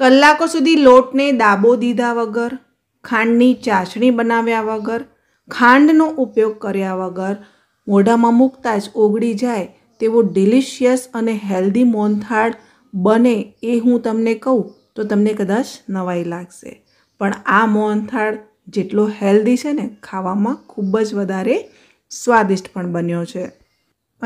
કલાકો સુધી લોટને દાબો દીધા વગર ખાંડની ચાસણી બનાવ્યા વગર ખાંડનો ઉપયોગ કર્યા વગર મોઢામાં મૂકતા જ ઓગળી જાય તેવો ડિલિશિયસ અને હેલ્ધી મોનથાળ બને એ હું તમને કહું તો તમને કદાચ નવાઈ લાગશે પણ આ મોહનથાળ જેટલો હેલ્ધી છે ને ખાવામાં ખૂબ જ વધારે સ્વાદિષ્ટ પણ બન્યો છે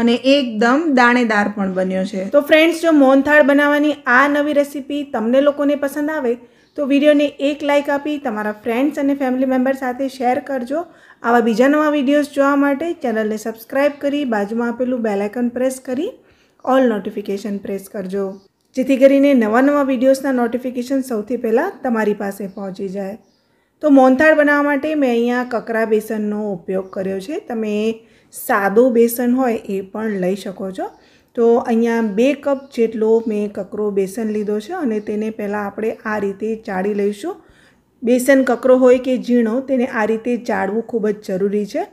અને એકદમ દાણેદાર પણ બન્યો છે તો ફ્રેન્ડ્સ જો મોહનથાળ બનાવવાની આ નવી રેસીપી તમને લોકોને પસંદ આવે તો વિડીયોને એક લાઇક આપી તમારા ફ્રેન્ડ્સ અને ફેમિલી મેમ્બર સાથે શેર કરજો આવા બીજા નવા વિડીયોઝ જોવા માટે ચેનલને સબસ્ક્રાઇબ કરી બાજુમાં આપેલું બેલાઇકન પ્રેસ કરી ઓલ નોટિફિકેશન પ્રેસ કરજો જેથી કરીને નવા નવા વિડીયોઝના નોટિફિકેશન સૌથી પહેલાં તમારી પાસે પહોંચી જાય તો મોહનથાળ બનાવવા માટે મેં અહીંયા કકરા બેસનનો ઉપયોગ કર્યો છે તમે સાદો બેસન હોય એ પણ લઈ શકો છો તો અહીંયા બે કપ જેટલો મેં કકરો બેસન લીધો છે અને તેને પહેલાં આપણે આ રીતે ચાળી લઈશું બેસન કકરો હોય કે ઝીણો તેને આ રીતે ચાળવું ખૂબ જ જરૂરી છે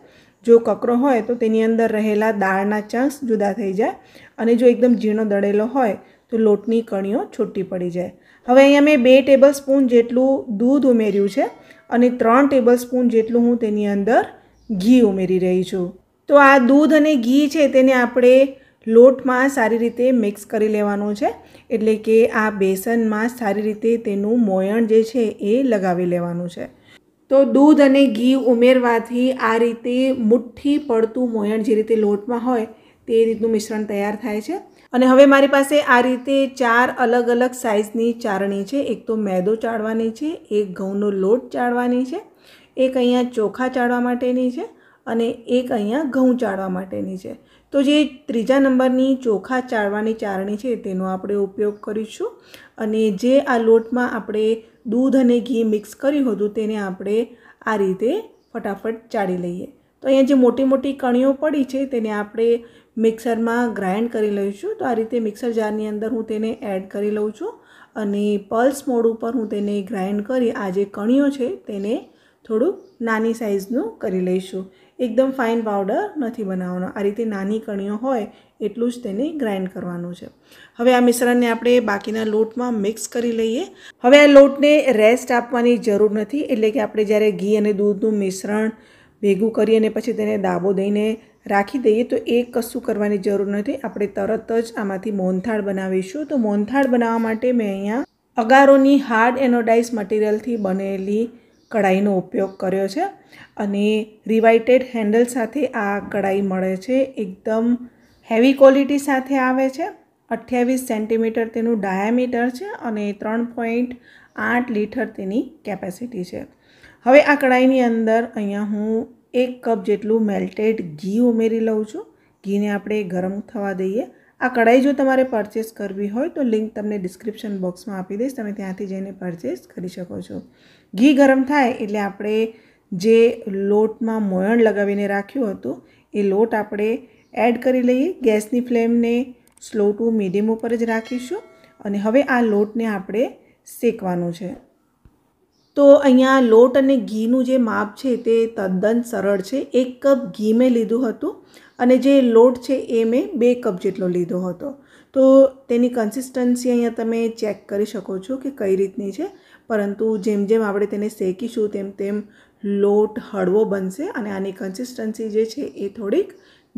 જો કકરો હોય તો તેની અંદર રહેલા દાળના ચાંસ જુદા થઈ જાય અને જો એકદમ ઝીણો દળેલો હોય તો લોટની કણીઓ છૂટી પડી જાય હવે અહીંયા મેં બે ટેબલ સ્પૂન જેટલું દૂધ ઉમેર્યું છે અને ત્રણ ટેબલ સ્પૂન જેટલું હું તેની અંદર ઘી ઉમેરી રહી છું તો આ દૂધ અને ઘી છે તેને આપણે લોટમાં સારી રીતે મિક્સ કરી લેવાનું છે એટલે કે આ બેસનમાં સારી રીતે તેનું મોયણ જે છે એ લગાવી લેવાનું છે તો દૂધ અને ઘી ઉમેરવાથી આ રીતે મુઠ્ઠી પડતું મોયણ જે રીતે લોટમાં હોય તે રીતનું મિશ્રણ તૈયાર થાય છે અને હવે મારી પાસે આ રીતે ચાર અલગ અલગ સાઇઝની ચારણી છે એક તો મેદો ચાળવાની છે એક ઘઉંનો લોટ ચાળવાની છે એક અહીંયા ચોખા ચાળવા માટેની છે અને એક અહીંયા ઘઉં ચાળવા માટેની છે તો જે ત્રીજા નંબરની ચોખા ચાળવાની ચારણી છે તેનો આપણે ઉપયોગ કરીશું અને જે આ લોટમાં આપણે દૂધ અને ઘી મિક્સ કર્યું હતું તેને આપણે આ રીતે ફટાફટ ચાળી લઈએ તો અહીંયા જે મોટી મોટી કણીઓ પડી છે તેને આપણે મિક્સરમાં ગ્રાઇન્ડ કરી લઈશું તો આ રીતે મિક્સર જારની અંદર હું તેને એડ કરી લઉં છું અને પલ્સ મોડ ઉપર હું તેને ગ્રાઇન્ડ કરી આ જે કણીઓ છે તેને થોડુંક નાની સાઇઝનું કરી લઈશું એકદમ ફાઇન પાવડર નથી બનાવવાનો આ રીતે નાની કણીઓ હોય એટલું જ તેને ગ્રાઇન્ડ કરવાનું છે હવે આ મિશ્રણને આપણે બાકીના લોટમાં મિક્સ કરી લઈએ હવે આ લોટને રેસ્ટ આપવાની જરૂર નથી એટલે કે આપણે જ્યારે ઘી અને દૂધનું મિશ્રણ ભેગું કરી અને પછી તેને દાબો દઈને રાખી દઈએ તો એ કશું કરવાની જરૂર નથી આપણે તરત જ આમાંથી મોનથાળ બનાવીશું તો મોનથાળ બનાવવા માટે મેં અહીંયા અગારોની હાર્ડ એનોડાઇઝ મટીરિયલથી બનેલી કઢાઈનો ઉપયોગ કર્યો છે અને રિવાઇટેડ હેન્ડલ સાથે આ કઢાઈ મળે છે એકદમ હેવી ક્વોલિટી સાથે આવે છે અઠ્યાવીસ સેન્ટીમીટર તેનું ડાયામીટર છે અને ત્રણ પોઈન્ટ આઠ લીટર તેની કેપેસિટી છે હવે આ કઢાઈની અંદર અહીંયા હું એક કપ જેટલું મેલ્ટેડ ઘી ઉમેરી લઉં છું ઘીને આપણે ગરમ થવા દઈએ આ કઢાઈ જો તમારે પરચેસ કરવી હોય તો લિંક તમને ડિસ્ક્રિપ્શન બોક્સમાં આપી દઈશ તમે ત્યાંથી જઈને પરચેસ કરી શકો છો ઘી ગરમ થાય એટલે આપણે જે લોટમાં મોયણ લગાવીને રાખ્યું હતું એ લોટ આપણે એડ કરી લઈએ ગેસની ફ્લેમને સ્લો ટુ મીડિયમ ઉપર જ રાખીશું અને હવે આ લોટને આપણે શેકવાનું છે તો અહીંયા લોટ અને ઘીનું જે માપ છે તે તદ્દન સરળ છે એક કપ ઘી મેં લીધું હતું અને જે લોટ છે એ મેં બે કપ જેટલો લીધો હતો તો તેની કન્સિસ્ટન્સી અહીંયા તમે ચેક કરી શકો છો કે કઈ રીતની છે પરંતુ જેમ જેમ આપણે તેને શેકીશું તેમ તેમ લોટ હળવો બનશે અને આની કન્સિસ્ટન્સી જે છે એ થોડીક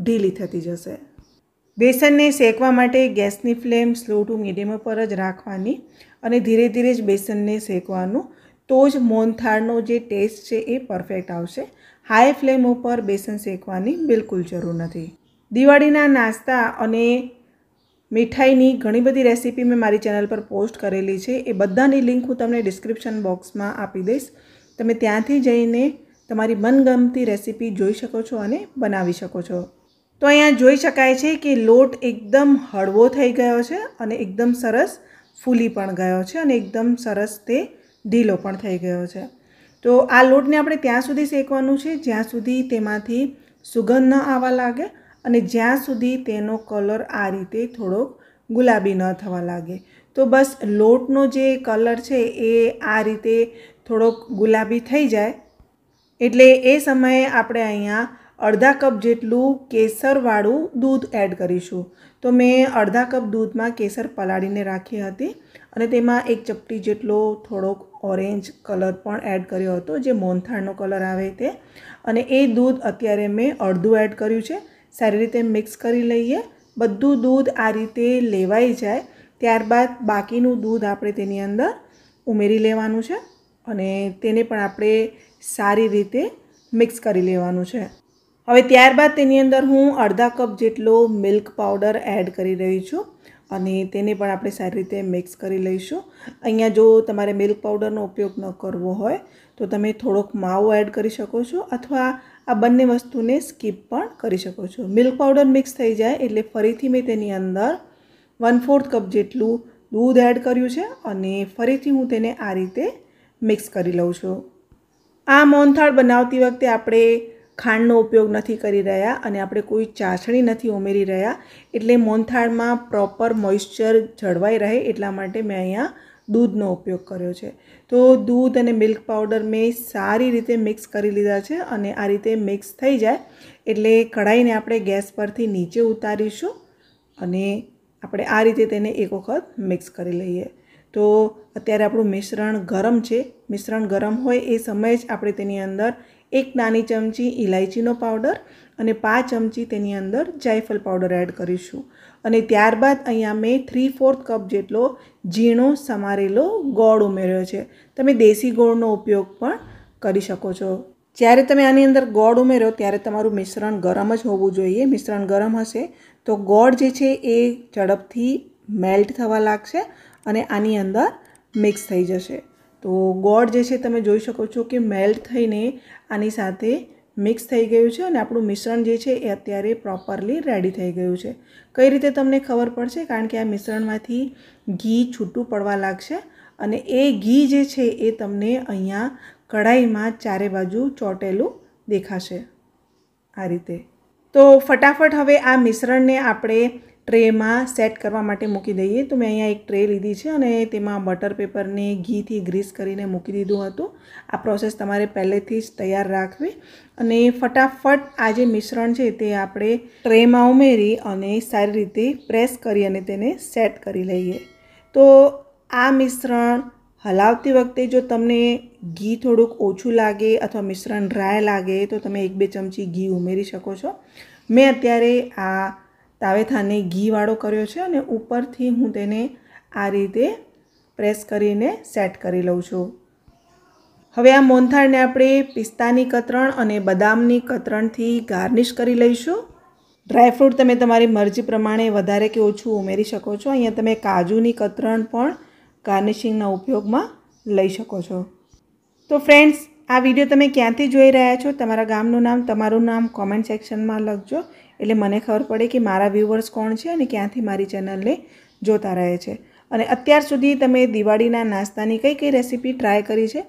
ઢીલી થતી જશે બેસનને શેકવા માટે ગેસની ફ્લેમ સ્લો ટુ મીડિયમ પર જ રાખવાની અને ધીરે ધીરે જ બેસનને શેકવાનું તો જ મોનથાળનો જે ટેસ્ટ છે એ પરફેક્ટ આવશે હાઈ ફ્લેમ ઉપર બેસન શેકવાની બિલકુલ જરૂર નથી દિવાળીના નાસ્તા અને મીઠાઈની ઘણી બધી રેસીપી મેં મારી ચેનલ પર પોસ્ટ કરેલી છે એ બધાની લિંક હું તમને ડિસ્ક્રિપ્શન બોક્સમાં આપી દઈશ તમે ત્યાંથી જઈને તમારી મનગમતી રેસીપી જોઈ શકો છો અને બનાવી શકો છો તો અહીંયા જોઈ શકાય છે કે લોટ એકદમ હળવો થઈ ગયો છે અને એકદમ સરસ ફૂલી પણ ગયો છે અને એકદમ સરસ તે ઢીલો પણ થઈ ગયો છે તો આ લોટને આપણે ત્યાં સુધી શેકવાનું છે જ્યાં સુધી તેમાંથી સુગંધ ન આવવા લાગે અને જ્યાં સુધી તેનો કલર આ રીતે થોડોક ગુલાબી ન થવા લાગે તો બસ લોટનો જે કલર છે એ આ રીતે થોડોક ગુલાબી થઈ જાય એટલે એ સમયે આપણે અહીંયા અડધા કપ જેટલું કેસરવાળું દૂધ એડ કરીશું તો મેં અડધા કપ દૂધમાં કેસર પલાળીને રાખી હતી અને તેમાં એક ચપટી જેટલો થોડોક ઓરેન્જ કલર પણ એડ કર્યો હતો જે મોનથાળનો કલર આવે તે અને એ દૂધ અત્યારે મેં અડધું એડ કર્યું છે સારી રીતે મિક્સ કરી લઈએ બધું દૂધ આ રીતે લેવાઈ જાય ત્યારબાદ બાકીનું દૂધ આપણે તેની અંદર ઉમેરી લેવાનું છે અને તેને પણ આપણે સારી રીતે મિક્સ કરી લેવાનું છે હવે ત્યારબાદ તેની અંદર હું અડધા કપ જેટલો મિલ્ક પાવડર એડ કરી રહી છું અને તેને પણ આપણે સારી રીતે મિક્સ કરી લઈશું અહીંયા જો તમારે મિલ્ક પાવડરનો ઉપયોગ ન કરવો હોય તો તમે થોડોક માવો એડ કરી શકો છો અથવા આ બંને વસ્તુને સ્કીપ પણ કરી શકો છો મિલ્ક પાવડર મિક્સ થઈ જાય એટલે ફરીથી મેં તેની અંદર વન ફોર્થ કપ જેટલું દૂધ એડ કર્યું છે અને ફરીથી હું તેને આ રીતે મિક્સ કરી લઉં છું આ મોનથાળ બનાવતી વખતે આપણે ખાંડનો ઉપયોગ નથી કરી રહ્યા અને આપણે કોઈ ચાસણી નથી ઉમેરી રહ્યા એટલે મોનથાળમાં પ્રોપર મોઇશ્ચર જળવાઈ રહે એટલા માટે મેં અહીંયા દૂધનો ઉપયોગ કર્યો છે તો દૂધ અને મિલ્ક પાવડર મેં સારી રીતે મિક્સ કરી લીધા છે અને આ રીતે મિક્સ થઈ જાય એટલે કઢાઈને આપણે ગેસ પરથી નીચે ઉતારીશું અને આપણે આ રીતે તેને એક વખત મિક્સ કરી લઈએ તો અત્યારે આપણું મિશ્રણ ગરમ છે મિશ્રણ ગરમ હોય એ સમયે જ આપણે તેની અંદર એક નાની ચમચી ઇલાયચીનો પાવડર અને પાંચ ચમચી તેની અંદર જાયફળ પાવડર એડ કરીશું અને ત્યારબાદ અહીંયા મેં થ્રી ફોર્થ કપ જેટલો ઝીણો સમારેલો ગોળ ઉમેર્યો છે તમે દેશી ગોળનો ઉપયોગ પણ કરી શકો છો જ્યારે તમે આની અંદર ગોળ ઉમેરો ત્યારે તમારું મિશ્રણ ગરમ જ હોવું જોઈએ મિશ્રણ ગરમ હશે તો ગોળ જે છે એ ઝડપથી મેલ્ટ થવા લાગશે અને આની અંદર મિક્સ થઈ જશે તો ગોળ જે છે તમે જોઈ શકો છો કે મેલ્ટ થઈને આની સાથે મિક્સ થઈ ગયું છે અને આપણું મિશ્રણ જે છે એ અત્યારે પ્રોપરલી રેડી થઈ ગયું છે કઈ રીતે તમને ખબર પડશે કારણ કે આ મિશ્રણમાંથી ઘી છૂટું પડવા લાગશે અને એ ઘી જે છે એ તમને અહીંયા કઢાઈમાં ચારે બાજુ ચોટેલું દેખાશે આ રીતે તો ફટાફટ હવે આ મિશ્રણને આપણે ટ્રેમાં સેટ કરવા માટે મૂકી દઈએ તો મેં અહીંયા એક ટ્રે લીધી છે અને તેમાં બટર પેપરને ઘીથી ગ્રીસ કરીને મૂકી દીધું હતું આ પ્રોસેસ તમારે પહેલેથી જ તૈયાર રાખવી અને ફટાફટ આ જે મિશ્રણ છે તે આપણે ટ્રેમાં ઉમેરી અને સારી રીતે પ્રેસ કરી અને તેને સેટ કરી લઈએ તો આ મિશ્રણ હલાવતી વખતે જો તમને ઘી થોડુંક ઓછું લાગે અથવા મિશ્રણ ડ્રાય લાગે તો તમે એક બે ચમચી ઘી ઉમેરી શકો છો મેં અત્યારે આ તાવેથાને ઘીવાળો કર્યો છે અને ઉપરથી હું તેને આ રીતે પ્રેસ કરીને સેટ કરી લઉં છું હવે આ મોનથાળને આપણે પિસ્તાની કતરણ અને બદામની કતરણથી ગાર્નિશ કરી લઈશું ડ્રાયફ્રૂટ તમે તમારી મરજી પ્રમાણે વધારે કે ઓછું ઉમેરી શકો છો અહીંયા તમે કાજુની કતરણ પણ ગાર્નિશિંગના ઉપયોગમાં લઈ શકો છો તો ફ્રેન્ડ્સ આ વિડીયો તમે ક્યાંથી જોઈ રહ્યા છો તમારા ગામનું નામ તમારું નામ કોમેન્ટ સેક્શનમાં લખજો એટલે મને ખબર પડે કે મારા વ્યૂવર્સ કોણ છે અને ક્યાંથી મારી ચેનલને જોતા રહે છે અને અત્યાર સુધી તમે દિવાળીના નાસ્તાની કઈ કઈ રેસીપી ટ્રાય કરી છે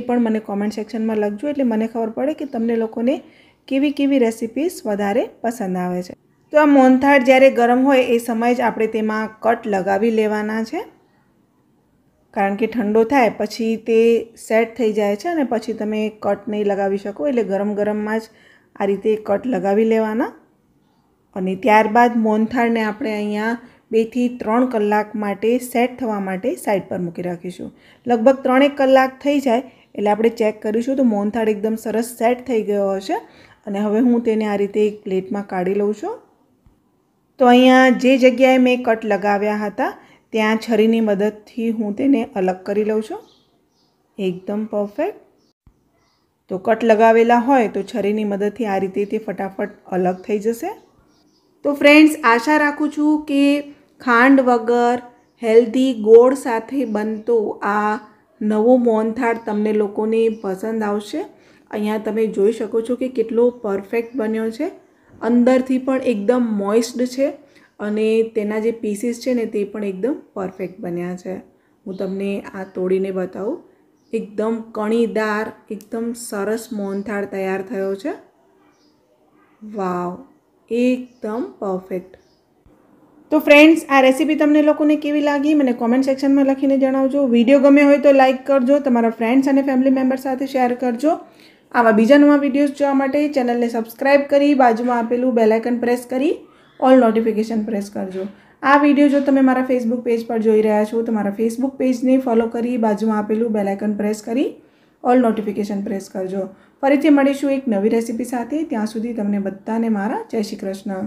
એ પણ મને કોમેન્ટ સેક્શનમાં લખજો એટલે મને ખબર પડે કે તમને લોકોને કેવી કેવી રેસિપીસ વધારે પસંદ આવે છે તો આ મોનથાળ જ્યારે ગરમ હોય એ સમય જ આપણે તેમાં કટ લગાવી લેવાના છે કારણ કે ઠંડો થાય પછી તે સેટ થઈ જાય છે અને પછી તમે કટ નહીં લગાવી શકો એટલે ગરમ ગરમમાં જ આ રીતે કટ લગાવી લેવાના અને ત્યારબાદ મોનથાળને આપણે અહીંયા બેથી ત્રણ કલાક માટે સેટ થવા માટે સાઈડ પર મૂકી રાખીશું લગભગ ત્રણેક કલાક થઈ જાય એટલે આપણે ચેક કરીશું તો મોનથાળ એકદમ સરસ સેટ થઈ ગયો હશે અને હવે હું તેને આ રીતે એક પ્લેટમાં કાઢી લઉં છું તો અહીંયા જે જગ્યાએ મેં કટ લગાવ્યા હતા ત્યાં છરીની મદદથી હું તેને અલગ કરી લઉં છું એકદમ પરફેક્ટ તો કટ લગાવેલા હોય તો છરીની મદદથી આ રીતે તે ફટાફટ અલગ થઈ જશે તો ફ્રેન્ડ્સ આશા રાખું છું કે ખાંડ વગર હેલ્ધી ગોળ સાથે બનતો આ નવો મોહનથાળ તમને લોકોને પસંદ આવશે અહીંયા તમે જોઈ શકો છો કે કેટલો પરફેક્ટ બન્યો છે અંદરથી પણ એકદમ મોઇસ્ડ છે અને તેના જે પીસીસ છે ને તે પણ એકદમ પરફેક્ટ બન્યા છે હું તમને આ તોડીને બતાવું એકદમ કણીદાર એકદમ સરસ મોહનથાળ તૈયાર થયો છે વાવ એકદમ પરફેક્ટ તો ફ્રેન્ડ્સ આ રેસીપી તમને લોકોને કેવી લાગી મને કોમેન્ટ સેક્શનમાં લખીને જણાવજો વિડીયો ગમે હોય તો લાઇક કરજો તમારા ફ્રેન્ડ્સ અને ફેમિલી મેમ્બર સાથે શેર કરજો આવા બીજા નવા વિડીયોઝ જોવા માટે ચેનલને સબસ્ક્રાઇબ કરી બાજુમાં આપેલું બેલાઇકન પ્રેસ કરી ઓલ નોટિફિકેશન પ્રેસ કરજો આ વિડીયો જો તમે મારા ફેસબુક પેજ પર જોઈ રહ્યા છો તો મારા ફેસબુક પેજને ફોલો કરી બાજુમાં આપેલું બેલાઇકન પ્રેસ કરી ઓલ નોટિફિકેશન પ્રેસ કરજો ફરીથી મળીશું એક નવી રેસીપી સાથે ત્યાં સુધી તમને બધાને મારા જય શ્રી કૃષ્ણ